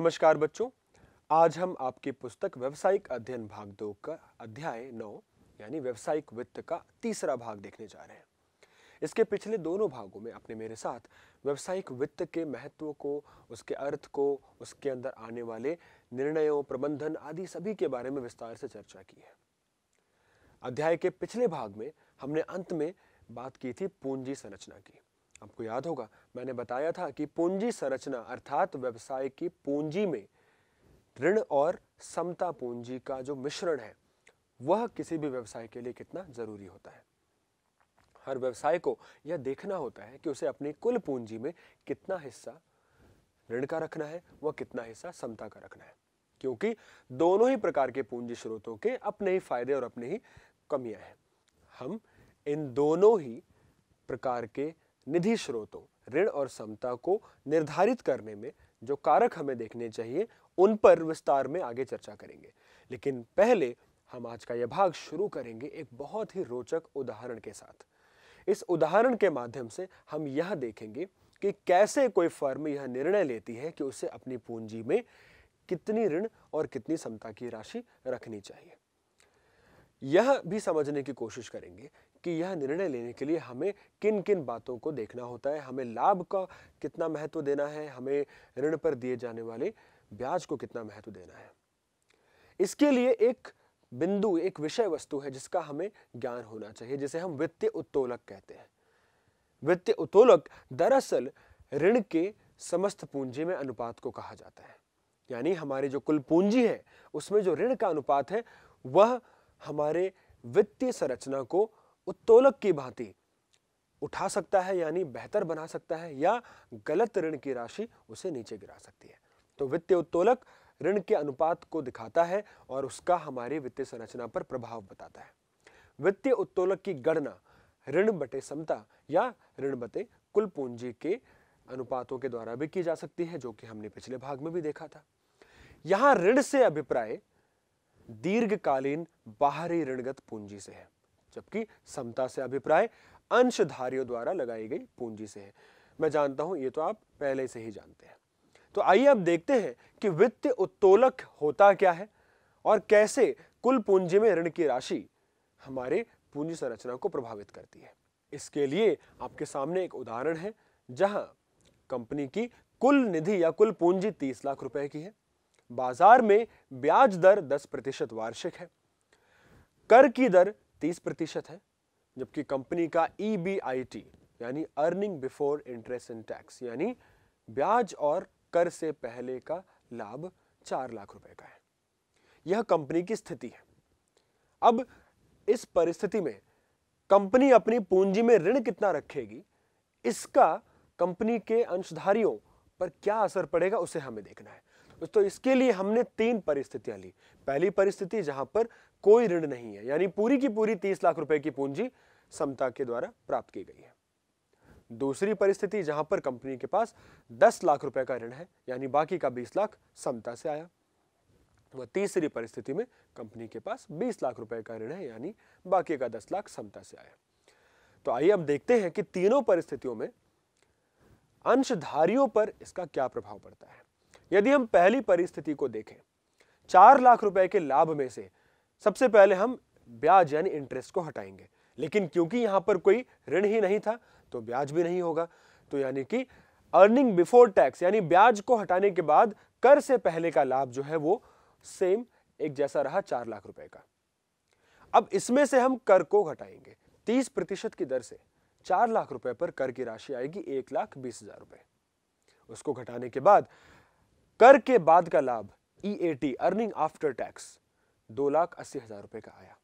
नमस्कार बच्चों आज हम आपके पुस्तक व्यवसायिक अध्ययन भाग दो का अध्याय नौ यानी व्यवसायिक वित्त का तीसरा भाग देखने जा रहे हैं इसके पिछले दोनों भागों में आपने मेरे साथ व्यवसायिक वित्त के महत्व को उसके अर्थ को उसके अंदर आने वाले निर्णयों प्रबंधन आदि सभी के बारे में विस्तार से चर्चा की है अध्याय के पिछले भाग में हमने अंत में बात की थी पूंजी संरचना की आपको याद होगा मैंने बताया था कि पूंजी संरचना अर्थात व्यवसाय की पूंजी में ऋण और समता पूंजी का जो मिश्रण है वह किसी भी व्यवसाय के लिए कितना जरूरी होता है हर व्यवसाय को यह देखना होता है कि उसे अपनी कुल पूंजी में कितना हिस्सा ऋण का रखना है वह कितना हिस्सा समता का रखना है क्योंकि दोनों ही प्रकार के पूंजी स्रोतों के अपने ही फायदे और अपने ही कमियां हैं हम इन दोनों ही प्रकार के निधि स्रोतों ऋण और समता को निर्धारित करने में जो कारक हमें देखने चाहिए उन पर विस्तार में आगे चर्चा करेंगे लेकिन पहले हम आज का यह भाग शुरू करेंगे एक बहुत ही रोचक उदाहरण के साथ इस उदाहरण के माध्यम से हम यह देखेंगे कि कैसे कोई फर्म यह निर्णय लेती है कि उसे अपनी पूंजी में कितनी ऋण और कितनी समता की राशि रखनी चाहिए यह भी समझने की कोशिश करेंगे कि यह निर्णय लेने के लिए हमें किन किन बातों को देखना होता है हमें लाभ का कितना महत्व देना है हमें ऋण पर दिए जाने वाले ब्याज को कितना महत्व देना है इसके लिए एक बिंदु एक विषय वस्तु है जिसका हमें ज्ञान होना चाहिए जिसे हम वित्तीय उत्तोलक कहते हैं वित्तीय उत्तोलक दरअसल ऋण के समस्त पूंजी में अनुपात को कहा जाता है यानी हमारी जो कुल पूंजी है उसमें जो ऋण का अनुपात है वह हमारे वित्तीय संरचना को उत्तोलक की भांति उठा सकता है यानी बेहतर बना सकता है या गलत ऋण की राशि उसे नीचे गिरा सकती है तो वित्तीय उत्तोलक ऋण के अनुपात को दिखाता है और उसका हमारी वित्तीय संरचना पर प्रभाव बताता है वित्तीय उत्तोलक की गणना ऋण बटे समता या ऋण बटे कुल पूंजी के अनुपातों के द्वारा भी की जा सकती है जो कि हमने पिछले भाग में भी देखा था यहां ऋण से अभिप्राय दीर्घकालीन बाहरी ऋणगत पूंजी से है जबकि समता से अभिप्राय अंशधारियों द्वारा लगाई गई पूंजी से है मैं जानता हूं ये तो आप पहले से ही जानते हैं तो आइए अब देखते हैं कि वित्त उत्तोलक होता क्या है और कैसे कुल पूंजी में ऋण की राशि हमारे पूंजी संरचना को प्रभावित करती है इसके लिए आपके सामने एक उदाहरण है जहां कंपनी की कुल निधि या कुल पूंजी तीस लाख रुपए की है बाजार में ब्याज दर दस प्रतिशत वार्षिक है कर की दर 30 प्रतिशत है जबकि कंपनी का ई e यानी earning before interest and tax यानी ब्याज और कर से पहले का लाभ चार लाख रुपए का है यह कंपनी की स्थिति है अब इस परिस्थिति में कंपनी अपनी पूंजी में ऋण कितना रखेगी इसका कंपनी के अंशधारियों पर क्या असर पड़ेगा उसे हमें देखना है तो इसके लिए हमने तीन परिस्थितियां ली पहली परिस्थिति जहां पर कोई ऋण नहीं है यानी पूरी की पूरी तीस लाख रुपए की पूंजी समता के द्वारा प्राप्त की गई है दूसरी परिस्थिति जहां पर कंपनी के पास दस लाख रुपए का ऋण है यानी बाकी का बीस लाख समता से आया व तीसरी परिस्थिति में कंपनी के पास बीस लाख रुपए का ऋण है यानी बाकी का दस लाख समता से आया तो आइए अब देखते हैं कि तीनों परिस्थितियों में अंशधारियों पर इसका क्या प्रभाव पड़ता है यदि हम पहली परिस्थिति को देखें चार लाख रुपए के लाभ में से सबसे पहले हम ब्याज यानी इंटरेस्ट को हटाएंगे लेकिन क्योंकि यहां पर कोई ऋण ही नहीं था तो ब्याज भी नहीं होगा तो यानी कि अर्निंग बिफोर टैक्स यानी ब्याज को हटाने के बाद कर से पहले का लाभ जो है वो सेम एक जैसा रहा चार लाख रुपए का अब इसमें से हम कर को घटाएंगे तीस प्रतिशत की दर से चार लाख रुपए पर कर की राशि आएगी एक लाख बीस हजार रुपए उसको घटाने के बाद कर के बाद का लाभ ई अर्निंग आफ्टर टैक्स दो लाख अस्सी हजार रुपए का आया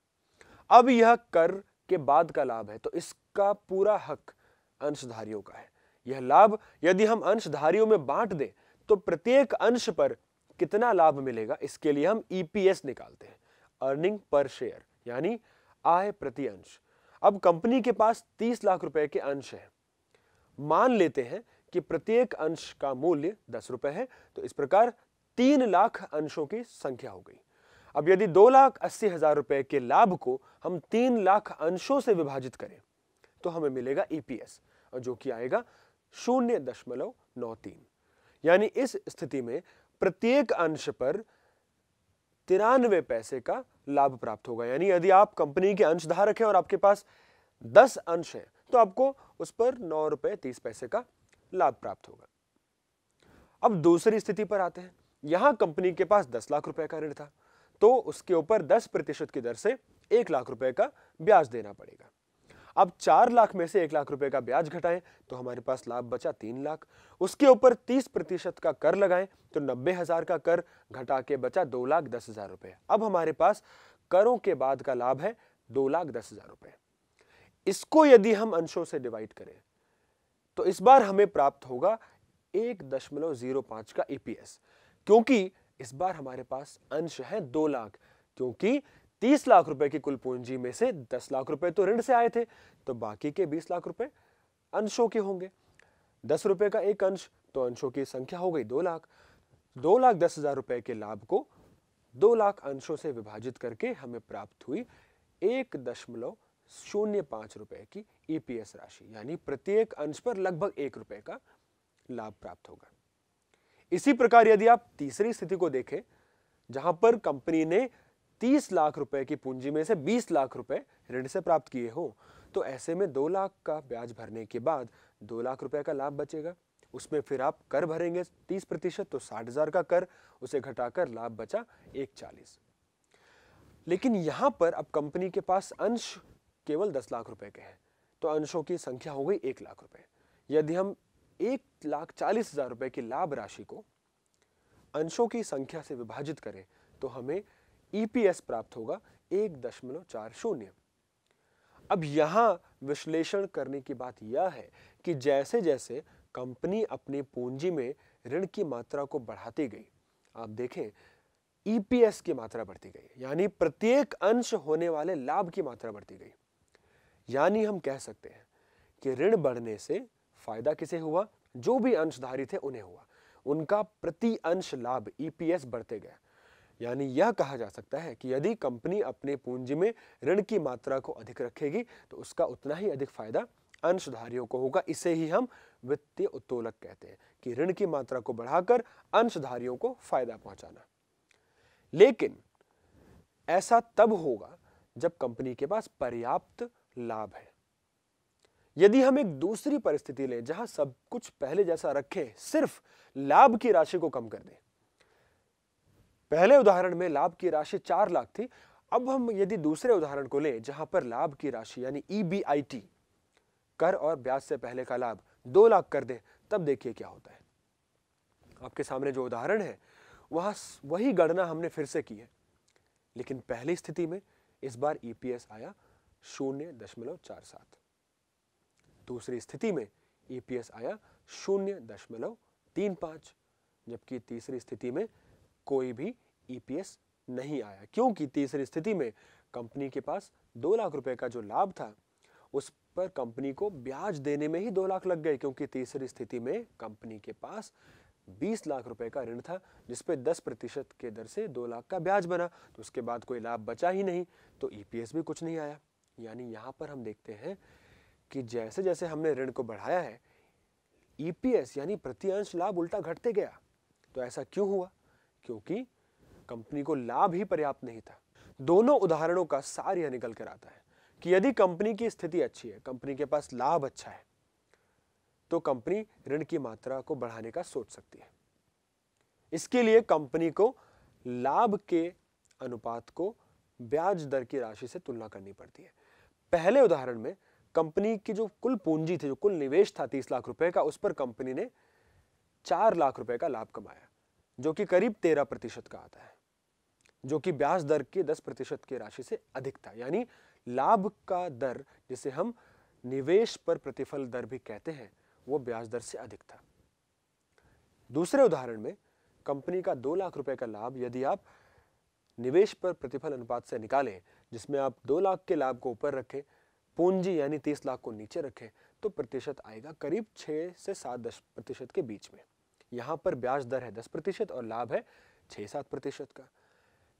अब यह कर के बाद का लाभ है तो इसका पूरा हक अंशधारियों का है यह लाभ यदि हम अंशधारियों में बांट दें तो प्रत्येक अंश पर कितना लाभ मिलेगा इसके लिए हम ईपीएस e निकालते हैं अर्निंग पर शेयर यानी आय प्रति अंश अब कंपनी के पास तीस लाख रुपए के अंश है मान लेते हैं कि प्रत्येक अंश का मूल्य दस रुपए है तो इस प्रकार तीन लाख अंशों की संख्या हो गई अब यदि दो लाख अस्सी हजार रुपए के लाभ को हम तीन लाख अंशों से विभाजित करें तो हमें मिलेगा ईपीएस e जो कि आएगा शून्य दशमलव नौ तीन यानी इस स्थिति में प्रत्येक अंश पर तिरानवे पैसे का लाभ प्राप्त होगा यानी यदि आप कंपनी के अंशधारक हैं और आपके पास दस अंश हैं तो आपको उस पर नौ रुपए तीस पैसे का लाभ प्राप्त होगा अब दूसरी स्थिति पर आते हैं यहां कंपनी के पास दस लाख रुपए का ऋण था तो उसके ऊपर दस प्रतिशत की दर से एक लाख रुपए का ब्याज देना पड़ेगा अब चार लाख में से एक लाख रुपए का ब्याज घटाएं तो हमारे पास लाभ बचा तीन लाख उसके ऊपर तीस प्रतिशत का कर लगाएं तो नब्बे हजार का कर घटा के बचा दो लाख दस हजार रुपए अब हमारे पास करों के बाद का लाभ है दो लाख दस हजार रुपए इसको यदि हम अंशों से डिवाइड करें तो इस बार हमें प्राप्त होगा एक दशमलव जीरो पांच का ईपीएस e क्योंकि इस बार हमारे पास अंश है दो लाख क्योंकि तीस लाख रुपए की कुल पूंजी में से दस लाख रुपए तो ऋण से आए थे तो बाकी के बीस लाख रुपए अंशों के होंगे दस रुपए का एक अंश तो अंशों की संख्या हो गई दो लाख दो लाख दस हजार रुपए के लाभ को दो लाख अंशों से विभाजित करके हमें प्राप्त हुई एक दशमलव शून्य पांच रुपए की ईपीएस e राशि यानी प्रत्येक अंश पर लगभग एक रुपए का लाभ प्राप्त होगा इसी प्रकार यदि आप तीसरी स्थिति को देखें जहां पर कंपनी ने 30 लाख रुपए की पूंजी में से 20 लाख रुपए ऋण से प्राप्त किए हो तो ऐसे में दो लाख का ब्याज भरने के बाद दो लाख रुपए का लाभ बचेगा उसमें फिर आप कर भरेंगे 30 प्रतिशत तो साठ हजार का कर उसे घटाकर लाभ बचा एक चालीस लेकिन यहां पर अब कंपनी के पास अंश केवल दस लाख रुपए के हैं तो अंशों की संख्या हो गई एक लाख रुपए यदि हम एक लाख चालीस हजार रुपए की लाभ राशि को अंशों की संख्या से विभाजित करें तो हमें ईपीएस e प्राप्त होगा एक दशमलव चार शून्य अब यहां विश्लेषण करने की बात यह है कि जैसे जैसे कंपनी अपनी पूंजी में ऋण की मात्रा को बढ़ाती गई आप देखें ईपीएस e की मात्रा बढ़ती गई यानी प्रत्येक अंश होने वाले लाभ की मात्रा बढ़ती गई यानी हम कह सकते हैं कि ऋण बढ़ने से फायदा किसे हुआ जो भी अंशधारी थे उन्हें हुआ उनका प्रति अंश लाभ ईपीएस e बढ़ते गए यानी यह कहा जा सकता है कि यदि कंपनी अपने पूंजी में ऋण की मात्रा को अधिक रखेगी तो उसका उतना ही अधिक फायदा अंशधारियों को होगा इसे ही हम वित्तीय उत्तोलक कहते हैं कि ऋण की मात्रा को बढ़ाकर अंशधारियों को फायदा पहुंचाना लेकिन ऐसा तब होगा जब कंपनी के पास पर्याप्त लाभ है यदि हम एक दूसरी परिस्थिति लें जहां सब कुछ पहले जैसा रखें सिर्फ लाभ की राशि को कम कर दें पहले उदाहरण में लाभ की राशि चार लाख थी अब हम यदि दूसरे उदाहरण को लें जहां पर लाभ की राशि यानी ई e कर और ब्याज से पहले का लाभ दो लाख कर दें तब देखिए क्या होता है आपके सामने जो उदाहरण है वहां वही गणना हमने फिर से की है लेकिन पहली स्थिति में इस बार ईपीएस e आया शून्य दशमलव चार सात दूसरी स्थिति में ईपीएस e आया शून्य दशमलव तीन पाँच जबकि तीसरी स्थिति में कोई भी ईपीएस e नहीं आया क्योंकि तीसरी स्थिति में कंपनी के पास दो लाख रुपए का जो लाभ था उस पर कंपनी को ब्याज देने में ही दो लाख लग गए क्योंकि तीसरी स्थिति में कंपनी के पास बीस लाख रुपए का ऋण था जिसपे दस प्रतिशत के दर से दो लाख का ब्याज बना तो उसके बाद कोई लाभ बचा ही नहीं तो ईपीएस e भी कुछ नहीं आया यानी यहाँ पर हम देखते हैं कि जैसे जैसे हमने ऋण को बढ़ाया है ईपीएस e यानी अंश लाभ उल्टा घटते गया तो ऐसा क्यों हुआ क्योंकि कंपनी को लाभ ही पर्याप्त नहीं था दोनों उदाहरणों का सार यह निकल कर आता है कि यदि कंपनी की स्थिति अच्छी है कंपनी के पास लाभ अच्छा है तो कंपनी ऋण की मात्रा को बढ़ाने का सोच सकती है इसके लिए कंपनी को लाभ के अनुपात को ब्याज दर की राशि से तुलना करनी पड़ती है पहले उदाहरण में कंपनी की जो कुल पूंजी थी जो कुल निवेश था तीस लाख रुपए का उस पर कंपनी ने चार लाख रुपए का लाभ कमाया जो कि करीब तेरह प्रतिशत का आता है जो कि ब्याज दर के दस प्रतिशत की राशि से अधिक था यानी लाभ का दर जिसे हम निवेश पर प्रतिफल दर भी कहते हैं वो ब्याज दर से अधिक था दूसरे उदाहरण में कंपनी का दो लाख रुपए का लाभ यदि आप निवेश पर प्रतिफल अनुपात से निकालें जिसमें आप दो लाख के लाभ को ऊपर रखें पूंजी यानी तीस लाख को नीचे रखें तो प्रतिशत आएगा करीब छः से सात दस प्रतिशत के बीच में यहाँ पर ब्याज दर है दस प्रतिशत और लाभ है छः सात प्रतिशत का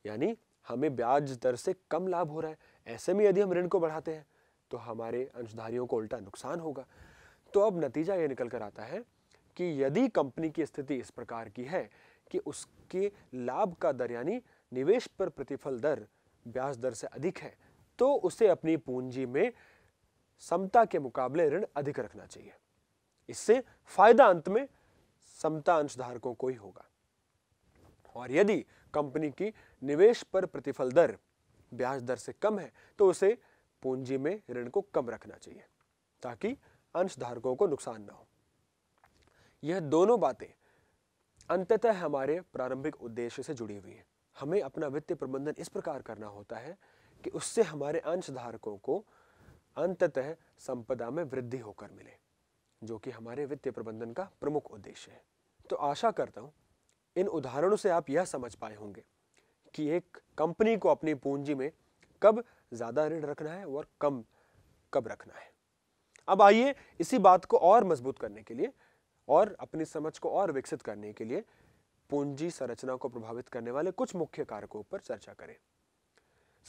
यानी हमें ब्याज दर से कम लाभ हो रहा है ऐसे में यदि हम ऋण को बढ़ाते हैं तो हमारे अंशधारियों को उल्टा नुकसान होगा तो अब नतीजा ये निकल कर आता है कि यदि कंपनी की स्थिति इस प्रकार की है कि उसके लाभ का दर यानी निवेश पर प्रतिफल दर ब्याज दर से अधिक है तो उसे अपनी पूंजी में समता के मुकाबले ऋण अधिक रखना चाहिए इससे फायदा अंत में समता अंशधारकों को ही होगा और यदि कंपनी की निवेश पर प्रतिफल दर ब्याज दर से कम है तो उसे पूंजी में ऋण को कम रखना चाहिए ताकि अंशधारकों को नुकसान ना हो यह दोनों बातें अंततः हमारे प्रारंभिक उद्देश्य से जुड़ी हुई हैं हमें अपना वित्तीय प्रबंधन इस प्रकार करना होता है कि उससे हमारे अंशधारकों को अंततः संपदा में वृद्धि होकर मिले जो कि हमारे वित्तीय प्रबंधन का प्रमुख उद्देश्य है तो आशा करता हूँ इन उदाहरणों से आप यह समझ पाए होंगे कि एक कंपनी को अपनी पूंजी में कब ज़्यादा ऋण रखना है और कम कब रखना है अब आइए इसी बात को और मजबूत करने के लिए और अपनी समझ को और विकसित करने के लिए पूंजी संरचना को प्रभावित करने वाले कुछ मुख्य कारकों पर चर्चा करें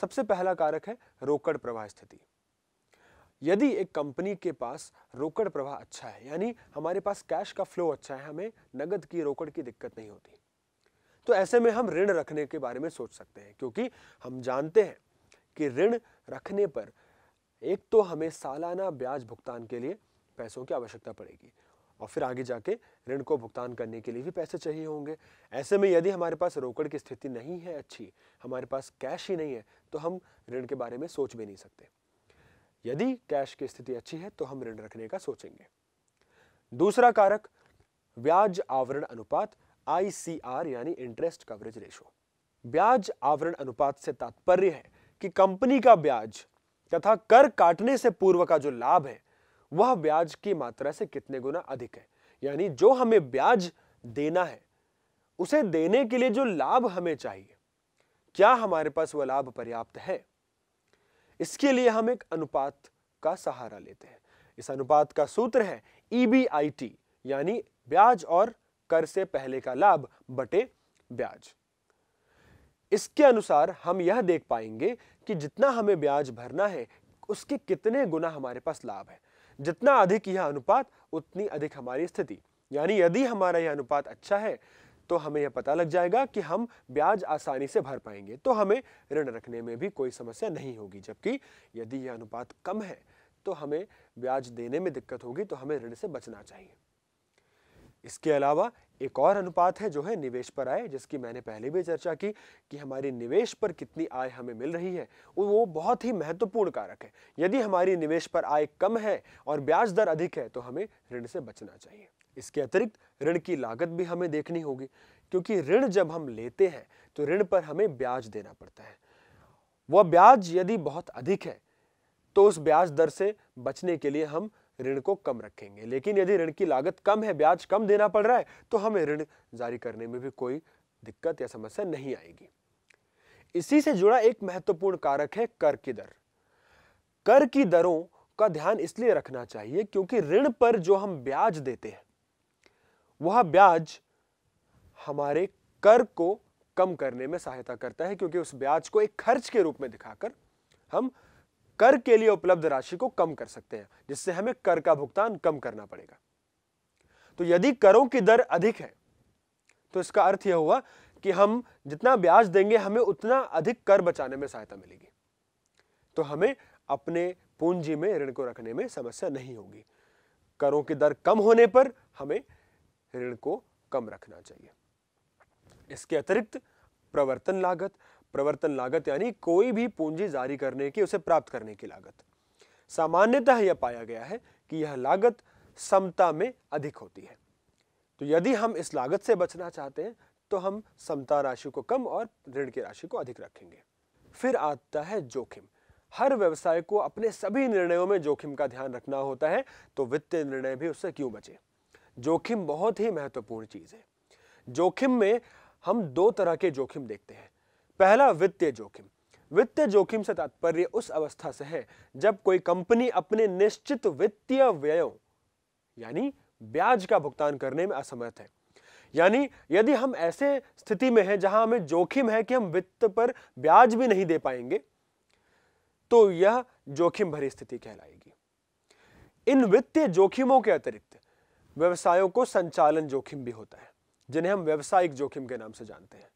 सबसे पहला कारक है रोकड़ प्रवाह स्थिति यदि एक कंपनी के पास रोकड़ प्रवाह अच्छा है यानी हमारे पास कैश का फ्लो अच्छा है हमें नगद की रोकड़ की दिक्कत नहीं होती तो ऐसे में हम ऋण रखने के बारे में सोच सकते हैं क्योंकि हम जानते हैं कि ऋण रखने पर एक तो हमें सालाना ब्याज भुगतान के लिए पैसों की आवश्यकता पड़ेगी और फिर आगे जाके ऋण को भुगतान करने के लिए भी पैसे चाहिए होंगे ऐसे में यदि हमारे पास रोकड़ की स्थिति नहीं है अच्छी हमारे पास कैश ही नहीं है तो हम ऋण के बारे में सोच भी नहीं सकते यदि कैश की स्थिति अच्छी है तो हम ऋण रखने का सोचेंगे दूसरा कारक ब्याज आवरण अनुपात आई यानी इंटरेस्ट कवरेज रेशो ब्याज आवरण अनुपात से तात्पर्य है कि कंपनी का ब्याज तथा कर काटने से पूर्व का जो लाभ है वह ब्याज की मात्रा से कितने गुना अधिक है यानी जो हमें ब्याज देना है उसे देने के लिए जो लाभ हमें चाहिए क्या हमारे पास वह लाभ पर्याप्त है इसके लिए हम एक अनुपात का सहारा लेते हैं इस अनुपात का सूत्र है ई e यानी ब्याज और कर से पहले का लाभ बटे ब्याज इसके अनुसार हम यह देख पाएंगे कि जितना हमें ब्याज भरना है उसके कितने गुना हमारे पास लाभ है जितना अधिक यह अनुपात उतनी अधिक हमारी स्थिति यानी यदि हमारा यह अनुपात अच्छा है तो हमें यह पता लग जाएगा कि हम ब्याज आसानी से भर पाएंगे तो हमें ऋण रखने में भी कोई समस्या नहीं होगी जबकि यदि यह अनुपात कम है तो हमें ब्याज देने में दिक्कत होगी तो हमें ऋण से बचना चाहिए इसके अलावा एक और अनुपात है जो है निवेश पर आय जिसकी मैंने पहले भी चर्चा की कि हमारी निवेश पर कितनी आय हमें मिल रही है वो बहुत ही महत्वपूर्ण कारक है यदि हमारी निवेश पर आय कम है और ब्याज दर अधिक है तो हमें ऋण से बचना चाहिए इसके अतिरिक्त ऋण की लागत भी हमें देखनी होगी क्योंकि ऋण जब हम लेते हैं तो ऋण पर हमें ब्याज देना पड़ता है वह ब्याज यदि बहुत अधिक है तो उस ब्याज दर से बचने के लिए हम ऋण को कम रखेंगे लेकिन यदि ऋण की लागत कम है ब्याज कम देना पड़ रहा है तो हमें ऋण जारी करने में भी कोई दिक्कत या समस्या नहीं आएगी इसी से जुड़ा एक महत्वपूर्ण कारक है कर की दर कर की दरों का ध्यान इसलिए रखना चाहिए क्योंकि ऋण पर जो हम ब्याज देते हैं वह ब्याज हमारे कर को कम करने में सहायता करता है क्योंकि उस ब्याज को एक खर्च के रूप में दिखाकर हम कर के लिए उपलब्ध राशि को कम कर सकते हैं जिससे हमें कर का भुगतान कम करना पड़ेगा तो यदि करों की दर अधिक है तो इसका अर्थ यह हुआ कि हम जितना ब्याज देंगे हमें उतना अधिक कर बचाने में सहायता मिलेगी तो हमें अपने पूंजी में ऋण को रखने में समस्या नहीं होगी करों की दर कम होने पर हमें ऋण को कम रखना चाहिए इसके अतिरिक्त प्रवर्तन लागत प्रवर्तन लागत यानी कोई भी पूंजी जारी करने की उसे प्राप्त करने की लागत सामान्यतः यह पाया गया है कि यह लागत समता में अधिक होती है तो यदि हम इस लागत से बचना चाहते हैं तो हम समता राशि को कम और ऋण की राशि को अधिक रखेंगे फिर आता है जोखिम हर व्यवसाय को अपने सभी निर्णयों में जोखिम का ध्यान रखना होता है तो वित्तीय निर्णय भी उससे क्यों बचे जोखिम बहुत ही महत्वपूर्ण चीज़ है जोखिम में हम दो तरह के जोखिम देखते हैं पहला वित्तीय जोखिम वित्तीय जोखिम से तात्पर्य उस अवस्था से है जब कोई कंपनी अपने निश्चित वित्तीय व्ययों यानी ब्याज का भुगतान करने में असमर्थ है यानी यदि हम ऐसे स्थिति में हैं जहां हमें जोखिम है कि हम वित्त पर ब्याज भी नहीं दे पाएंगे तो यह जोखिम भरी स्थिति कहलाएगी इन वित्तीय जोखिमों के अतिरिक्त व्यवसायों को संचालन जोखिम भी होता है जिन्हें हम व्यवसायिक जोखिम के नाम से जानते हैं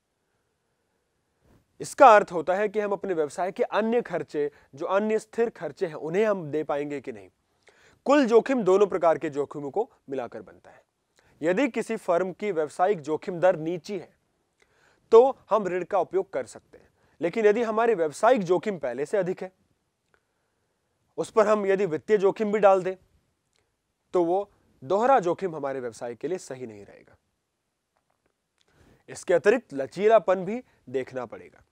इसका अर्थ होता है कि हम अपने व्यवसाय के अन्य खर्चे जो अन्य स्थिर खर्चे हैं उन्हें हम दे पाएंगे कि नहीं कुल जोखिम दोनों प्रकार के जोखिमों को मिलाकर बनता है यदि किसी फर्म की व्यवसायिक जोखिम दर नीची है तो हम ऋण का उपयोग कर सकते हैं लेकिन यदि हमारे व्यावसायिक जोखिम पहले से अधिक है उस पर हम यदि वित्तीय जोखिम भी डाल दें तो वो दोहरा जोखिम हमारे व्यवसाय के लिए सही नहीं रहेगा इसके अतिरिक्त लचीलापन भी देखना पड़ेगा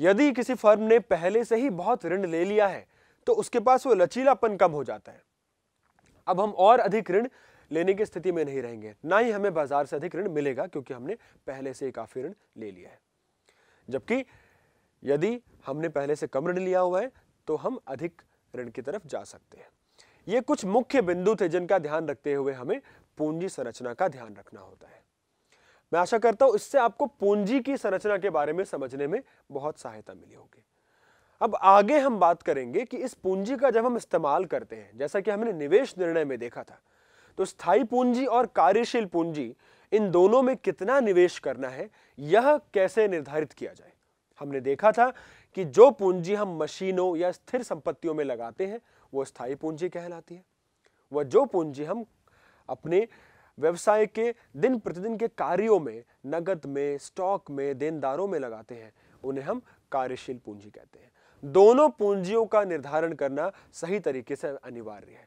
यदि किसी फर्म ने पहले से ही बहुत ऋण ले लिया है तो उसके पास वो लचीलापन कम हो जाता है अब हम और अधिक ऋण लेने की स्थिति में नहीं रहेंगे ना ही हमें बाजार से अधिक ऋण मिलेगा क्योंकि हमने पहले से काफ़ी ऋण ले लिया है जबकि यदि हमने पहले से कम ऋण लिया हुआ है तो हम अधिक ऋण की तरफ जा सकते हैं ये कुछ मुख्य बिंदु थे जिनका ध्यान रखते हुए हमें पूंजी संरचना का ध्यान रखना होता है मैं आशा करता हूँ इससे आपको पूंजी की संरचना के बारे में समझने में बहुत सहायता मिली होगी अब आगे हम बात करेंगे कि इस पूंजी का जब हम इस्तेमाल करते हैं जैसा कि हमने निवेश निर्णय में देखा था तो स्थायी पूंजी और कार्यशील पूंजी इन दोनों में कितना निवेश करना है यह कैसे निर्धारित किया जाए हमने देखा था कि जो पूंजी हम मशीनों या स्थिर संपत्तियों में लगाते हैं वो स्थायी पूंजी कहलाती है वह जो पूंजी हम अपने व्यवसाय के दिन प्रतिदिन के कार्यों में नगद में स्टॉक में देनदारों में लगाते हैं उन्हें हम कार्यशील पूंजी कहते हैं दोनों पूंजियों का निर्धारण करना सही तरीके से अनिवार्य है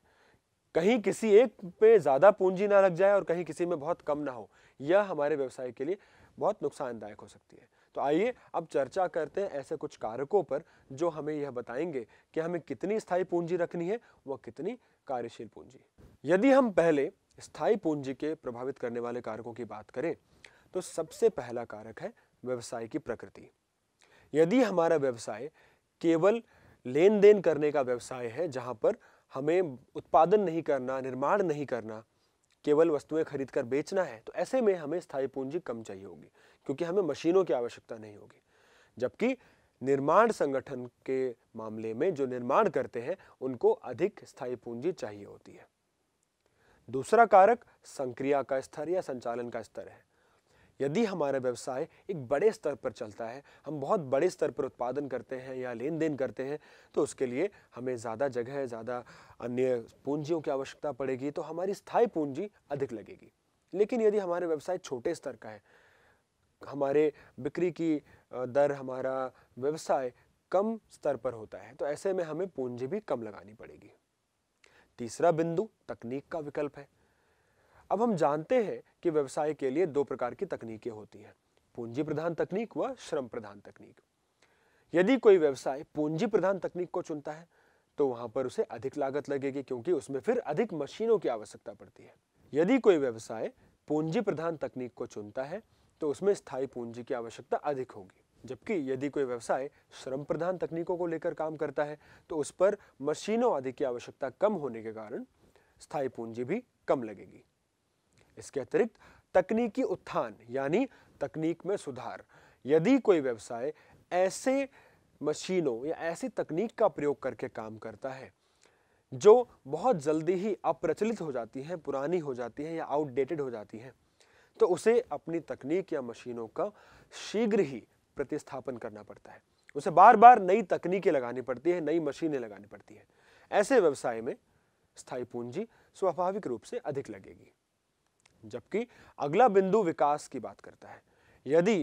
कहीं किसी एक पे ज़्यादा पूंजी ना लग जाए और कहीं किसी में बहुत कम ना हो यह हमारे व्यवसाय के लिए बहुत नुकसानदायक हो सकती है तो आइए अब चर्चा करते हैं ऐसे कुछ कारकों पर जो हमें यह बताएंगे कि हमें कितनी स्थायी पूंजी रखनी है व कितनी कार्यशील पूंजी यदि हम पहले स्थायी पूंजी के प्रभावित करने वाले कारकों की बात करें तो सबसे पहला कारक है व्यवसाय की प्रकृति यदि हमारा व्यवसाय केवल लेन देन करने का व्यवसाय है जहाँ पर हमें उत्पादन नहीं करना निर्माण नहीं करना केवल वस्तुएं खरीद कर बेचना है तो ऐसे में हमें स्थायी पूंजी कम चाहिए होगी क्योंकि हमें मशीनों की आवश्यकता नहीं होगी जबकि निर्माण संगठन के मामले में जो निर्माण करते हैं उनको अधिक स्थायी पूंजी चाहिए होती है दूसरा कारक संक्रिया का स्तर या संचालन का स्तर है यदि हमारा व्यवसाय एक बड़े स्तर पर चलता है हम बहुत बड़े स्तर पर उत्पादन करते हैं या लेन देन करते हैं तो उसके लिए हमें ज़्यादा जगह ज़्यादा अन्य पूंजियों की आवश्यकता पड़ेगी तो हमारी स्थायी पूंजी अधिक लगेगी लेकिन यदि हमारे व्यवसाय छोटे स्तर का है हमारे बिक्री की दर हमारा व्यवसाय कम स्तर पर होता है तो ऐसे में हमें पूंजी भी कम लगानी पड़ेगी तीसरा बिंदु तकनीक का विकल्प है अब हम जानते हैं कि व्यवसाय के लिए दो प्रकार की तकनीकें होती हैं पूंजी प्रधान तकनीक व श्रम प्रधान तकनीक यदि कोई व्यवसाय पूंजी प्रधान तकनीक को चुनता है तो वहां पर उसे अधिक लागत लगेगी क्योंकि उसमें फिर अधिक मशीनों की आवश्यकता पड़ती है यदि कोई व्यवसाय पूंजी प्रधान तकनीक को चुनता है तो उसमें स्थायी पूंजी की आवश्यकता अधिक होगी जबकि यदि कोई व्यवसाय श्रम प्रधान तकनीकों को लेकर काम करता है तो उस पर मशीनों आदि की आवश्यकता कम होने के कारण स्थायी पूंजी भी कम लगेगी इसके अतिरिक्त तकनीकी उत्थान यानी तकनीक में सुधार यदि कोई व्यवसाय ऐसे मशीनों या ऐसी तकनीक का प्रयोग करके काम करता है जो बहुत जल्दी ही अप्रचलित हो जाती हैं पुरानी हो जाती हैं या आउटडेटेड हो जाती हैं तो उसे अपनी तकनीक या मशीनों का शीघ्र ही प्रतिस्थापन करना पड़ता है उसे बार बार नई तकनीकें लगानी पड़ती है नई मशीनें लगानी पड़ती है ऐसे व्यवसाय में स्थायी पूंजी स्वाभाविक रूप से अधिक लगेगी जबकि अगला बिंदु विकास की बात करता है यदि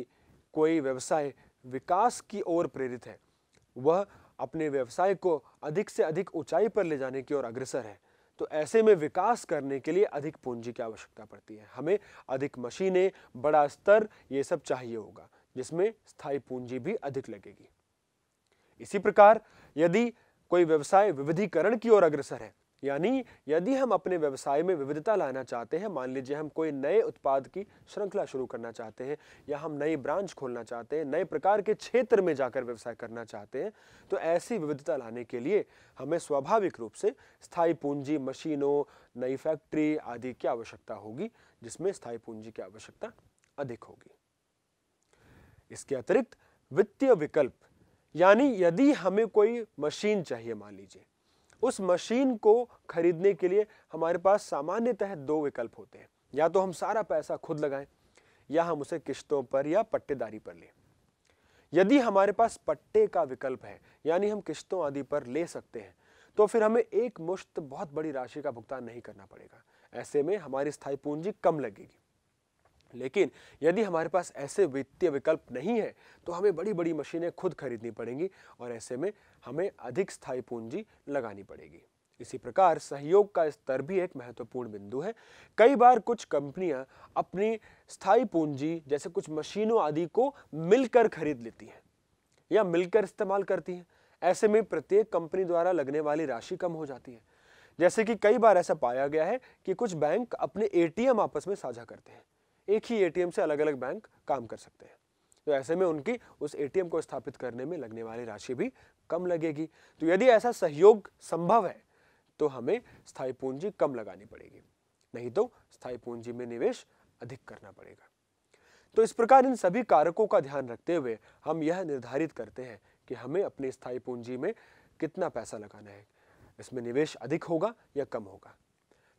कोई व्यवसाय विकास की ओर प्रेरित है वह अपने व्यवसाय को अधिक से अधिक ऊंचाई पर ले जाने की ओर अग्रसर है तो ऐसे में विकास करने के लिए अधिक पूंजी की आवश्यकता पड़ती है हमें अधिक मशीनें बड़ा स्तर ये सब चाहिए होगा जिसमें स्थायी पूंजी भी अधिक लगेगी इसी प्रकार यदि कोई व्यवसाय विविधीकरण की ओर अग्रसर है यानी यदि हम अपने व्यवसाय में विविधता लाना चाहते हैं मान लीजिए हम कोई नए उत्पाद की श्रृंखला शुरू करना चाहते हैं या हम नई ब्रांच खोलना चाहते हैं नए प्रकार के क्षेत्र में जाकर व्यवसाय करना चाहते हैं तो ऐसी विविधता लाने के लिए हमें स्वाभाविक रूप से स्थायी पूंजी मशीनों नई फैक्ट्री आदि की आवश्यकता होगी जिसमें स्थायी पूंजी की आवश्यकता अधिक होगी इसके अतिरिक्त वित्तीय विकल्प यानी यदि हमें कोई मशीन चाहिए मान लीजिए उस मशीन को खरीदने के लिए हमारे पास सामान्यतः दो विकल्प होते हैं या तो हम सारा पैसा खुद लगाएं या हम उसे किश्तों पर या पट्टेदारी पर लें यदि हमारे पास पट्टे का विकल्प है यानी हम किश्तों आदि पर ले सकते हैं तो फिर हमें एक मुश्त बहुत बड़ी राशि का भुगतान नहीं करना पड़ेगा ऐसे में हमारी स्थायी पूंजी कम लगेगी लेकिन यदि हमारे पास ऐसे वित्तीय विकल्प नहीं है तो हमें बड़ी बड़ी मशीनें खुद खरीदनी पड़ेंगी और ऐसे में हमें अधिक स्थायी पूंजी लगानी पड़ेगी इसी प्रकार सहयोग का स्तर भी एक महत्वपूर्ण बिंदु है कई बार कुछ कंपनियां अपनी स्थायी पूंजी जैसे कुछ मशीनों आदि को मिलकर खरीद लेती हैं या मिलकर इस्तेमाल करती हैं ऐसे में प्रत्येक कंपनी द्वारा लगने वाली राशि कम हो जाती है जैसे कि कई बार ऐसा पाया गया है कि कुछ बैंक अपने एटीएम आपस में साझा करते हैं एक ही एटीएम से अलग अलग बैंक काम कर सकते हैं तो ऐसे में उनकी उस एटीएम को स्थापित करने में लगने वाली राशि भी कम लगेगी तो यदि ऐसा सहयोग संभव है तो हमें स्थायी पूंजी कम लगानी पड़ेगी नहीं तो स्थायी पूंजी में निवेश अधिक करना पड़ेगा तो इस प्रकार इन सभी कारकों का ध्यान रखते हुए हम यह निर्धारित करते हैं कि हमें अपनी स्थायी पूंजी में कितना पैसा लगाना है इसमें निवेश अधिक होगा या कम होगा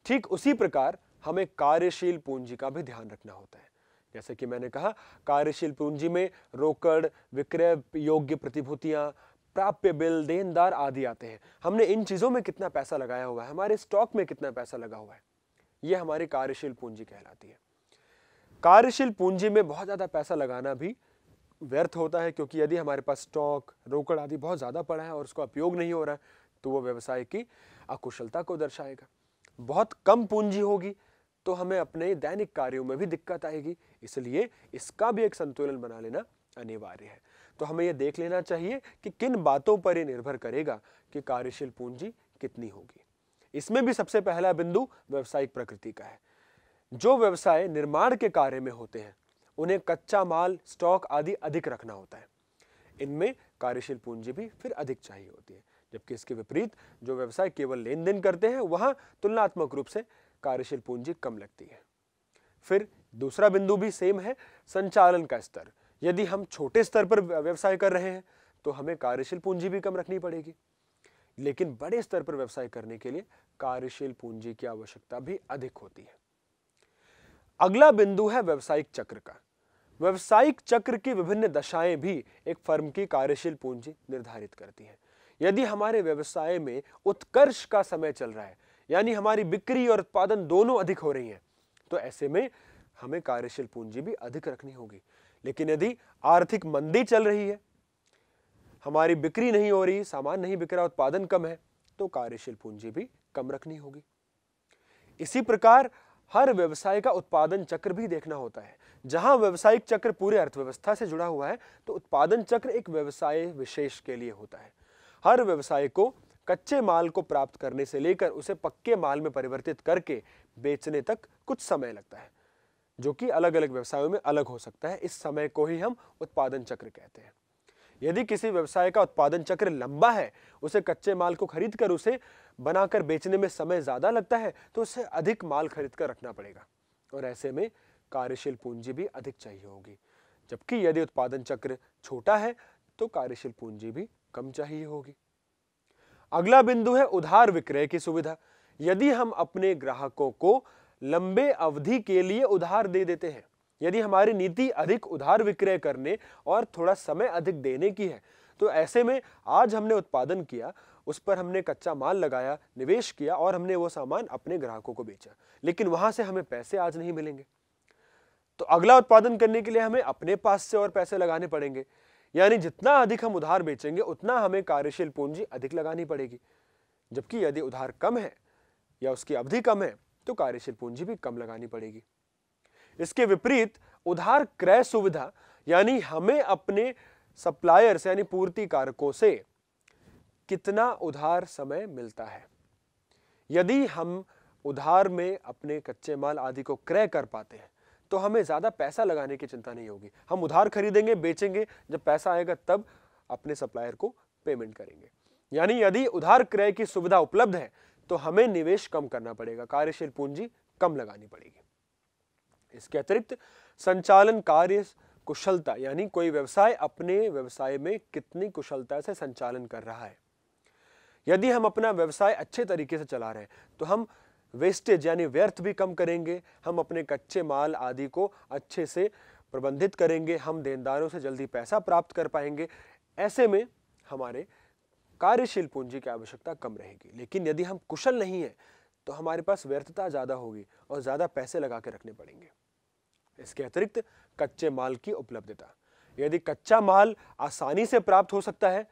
ठीक उसी प्रकार हमें कार्यशील पूंजी का भी ध्यान रखना होता है जैसे कि मैंने कहा कार्यशील पूंजी में रोकड़ विक्रय योग्य प्रतिभूतियां प्राप्य बिल देनदार आदि आते हैं हमने इन चीज़ों में कितना पैसा लगाया हुआ है हमारे स्टॉक में कितना पैसा लगा हुआ है ये हमारी कार्यशील पूंजी कहलाती है कार्यशील पूंजी में बहुत ज़्यादा पैसा लगाना भी व्यर्थ होता है क्योंकि यदि हमारे पास स्टॉक रोकड़ आदि बहुत ज़्यादा पड़ा है और उसका उपयोग नहीं हो रहा है तो वो व्यवसाय की अकुशलता को दर्शाएगा बहुत कम पूंजी होगी तो हमें अपने दैनिक कार्यों में भी दिक्कत आएगी इसलिए इसका भी एक संतुलन बना लेना अनिवार्य है तो हमें यह देख लेना चाहिए कि किन बातों पर यह निर्भर करेगा कि कार्यशील पूंजी कितनी होगी इसमें भी सबसे पहला बिंदु व्यवसायिक प्रकृति का है जो व्यवसाय निर्माण के कार्य में होते हैं उन्हें कच्चा माल स्टॉक आदि अधिक रखना होता है इनमें कार्यशील पूंजी भी फिर अधिक चाहिए होती है जबकि इसके विपरीत जो व्यवसाय केवल लेन देन करते हैं वहां तुलनात्मक रूप से कार्यशील पूंजी कम लगती है फिर दूसरा बिंदु भी सेम है संचालन का स्तर यदि हम छोटे स्तर पर व्यवसाय कर रहे हैं तो हमें कार्यशील पूंजी भी कम रखनी पड़ेगी लेकिन बड़े स्तर पर व्यवसाय करने के लिए कार्यशील पूंजी की आवश्यकता भी अधिक होती है अगला बिंदु है व्यवसायिक चक्र का व्यवसायिक चक्र की विभिन्न दशाएं भी एक फर्म की कार्यशील पूंजी निर्धारित करती हैं यदि हमारे व्यवसाय में उत्कर्ष का समय चल रहा है यानी हमारी बिक्री और उत्पादन दोनों अधिक हो रही हैं तो ऐसे में हमें कार्यशील पूंजी भी अधिक रखनी होगी लेकिन यदि आर्थिक मंदी चल रही है हमारी बिक्री नहीं हो रही सामान नहीं बिक रहा उत्पादन कम है तो कार्यशील पूंजी भी कम रखनी होगी इसी प्रकार हर व्यवसाय का उत्पादन चक्र भी देखना होता है जहां व्यवसायिक चक्र पूरे अर्थव्यवस्था से जुड़ा हुआ है तो उत्पादन चक्र एक व्यवसाय विशेष के लिए होता है हर व्यवसाय को कच्चे माल को प्राप्त करने से लेकर उसे पक्के माल में परिवर्तित करके बेचने तक कुछ समय लगता है जो कि अलग अलग व्यवसायों में अलग हो सकता है इस समय को ही हम उत्पादन चक्र कहते हैं यदि किसी व्यवसाय का उत्पादन चक्र लंबा है उसे कच्चे माल को खरीद कर उसे बनाकर बेचने में समय ज़्यादा लगता है तो उसे अधिक माल खरीद कर रखना पड़ेगा और ऐसे में कार्यशील पूंजी भी अधिक चाहिए होगी जबकि यदि उत्पादन चक्र छोटा है तो कार्यशील पूंजी भी कम चाहिए होगी अगला बिंदु है उधार विक्रय की सुविधा यदि हम अपने ग्राहकों को लंबे अवधि के लिए उधार दे देते हैं यदि हमारी नीति अधिक उधार विक्रय करने और थोड़ा समय अधिक देने की है तो ऐसे में आज हमने उत्पादन किया उस पर हमने कच्चा माल लगाया निवेश किया और हमने वो सामान अपने ग्राहकों को बेचा लेकिन वहां से हमें पैसे आज नहीं मिलेंगे तो अगला उत्पादन करने के लिए हमें अपने पास से और पैसे लगाने पड़ेंगे यानी जितना अधिक हम उधार बेचेंगे उतना हमें कार्यशील पूंजी अधिक लगानी पड़ेगी जबकि यदि उधार कम है या उसकी अवधि कम है तो कार्यशील पूंजी भी कम लगानी पड़ेगी इसके विपरीत उधार क्रय सुविधा यानी हमें अपने सप्लायर्स यानी पूर्ति कारकों से कितना उधार समय मिलता है यदि हम उधार में अपने कच्चे माल आदि को क्रय कर पाते हैं तो हमें ज़्यादा पैसा लगाने की चिंता नहीं होगी हम उधार खरीदेंगे बेचेंगे जब पैसा आएगा तब अपने सप्लायर को पेमेंट करेंगे यानी यदि उधार क्रय की सुविधा उपलब्ध है तो हमें निवेश कम करना पड़ेगा कार्यशील पूंजी कम लगानी पड़ेगी इसके अतिरिक्त संचालन कार्य कुशलता यानी कोई व्यवसाय अपने व्यवसाय में कितनी कुशलता से संचालन कर रहा है यदि हम अपना व्यवसाय अच्छे तरीके से चला रहे हैं तो हम वेस्टेज यानी व्यर्थ भी कम करेंगे हम अपने कच्चे माल आदि को अच्छे से प्रबंधित करेंगे हम देनदारों से जल्दी पैसा प्राप्त कर पाएंगे ऐसे में हमारे कार्यशील पूंजी की आवश्यकता कम रहेगी लेकिन यदि हम कुशल नहीं हैं तो हमारे पास व्यर्थता ज़्यादा होगी और ज़्यादा पैसे लगा के रखने पड़ेंगे इसके अतिरिक्त कच्चे माल की उपलब्धता यदि कच्चा माल आसानी से प्राप्त हो सकता है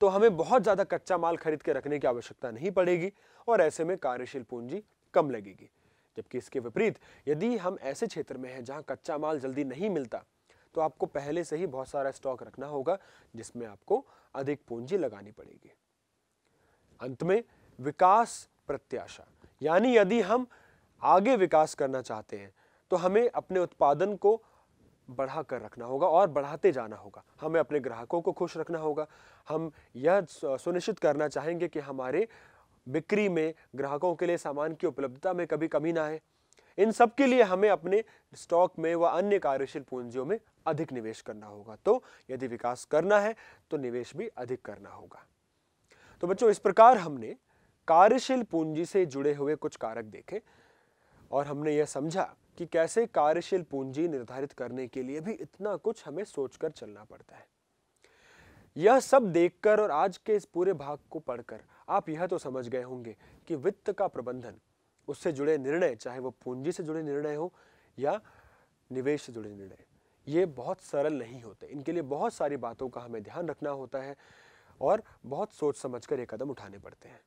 तो हमें बहुत ज़्यादा कच्चा माल खरीद के रखने की आवश्यकता नहीं पड़ेगी और ऐसे में कार्यशील पूंजी कम लगेगी जबकि इसके विपरीत यदि हम ऐसे क्षेत्र में हैं जहाँ कच्चा माल जल्दी नहीं मिलता तो आपको पहले से ही बहुत सारा स्टॉक रखना होगा जिसमें आपको अधिक पूंजी लगानी पड़ेगी अंत में विकास प्रत्याशा यानी यदि हम आगे विकास करना चाहते हैं तो हमें अपने उत्पादन को बढ़ा कर रखना होगा और बढ़ाते जाना होगा हमें अपने ग्राहकों को खुश रखना होगा हम यह सुनिश्चित करना चाहेंगे कि हमारे बिक्री में ग्राहकों के लिए सामान की उपलब्धता में कभी कमी ना आए इन सब के लिए हमें अपने स्टॉक में व अन्य कार्यशील पूंजियों में अधिक निवेश करना होगा तो यदि विकास करना है तो निवेश भी अधिक करना होगा तो बच्चों इस प्रकार हमने कार्यशील पूंजी से जुड़े हुए कुछ कारक देखे और हमने यह समझा कि कैसे कार्यशील पूंजी निर्धारित करने के लिए भी इतना कुछ हमें सोचकर चलना पड़ता है यह सब देखकर और आज के इस पूरे भाग को पढ़कर आप यह तो समझ गए होंगे कि वित्त का प्रबंधन उससे जुड़े निर्णय चाहे वो पूंजी से जुड़े निर्णय हो या निवेश से जुड़े निर्णय ये बहुत सरल नहीं होते इनके लिए बहुत सारी बातों का हमें ध्यान रखना होता है और बहुत सोच समझ कर ये कदम उठाने पड़ते हैं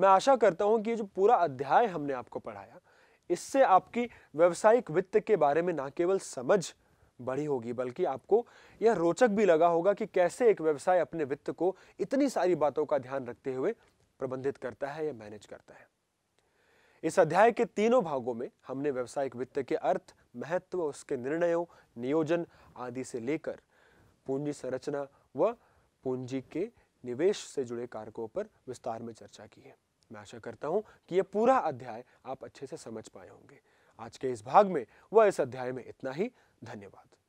मैं आशा करता हूँ कि ये जो पूरा अध्याय हमने आपको पढ़ाया इससे आपकी व्यवसायिक वित्त के बारे में ना केवल समझ बढ़ी होगी बल्कि आपको यह रोचक भी लगा होगा कि कैसे एक व्यवसाय अपने वित्त को इतनी सारी बातों का ध्यान रखते हुए प्रबंधित करता है या मैनेज करता है इस अध्याय के तीनों भागों में हमने व्यवसायिक वित्त के अर्थ महत्व उसके निर्णयों नियोजन आदि से लेकर पूंजी संरचना व पूंजी के निवेश से जुड़े कारकों पर विस्तार में चर्चा की है मैं आशा करता हूं कि यह पूरा अध्याय आप अच्छे से समझ पाए होंगे आज के इस भाग में व इस अध्याय में इतना ही धन्यवाद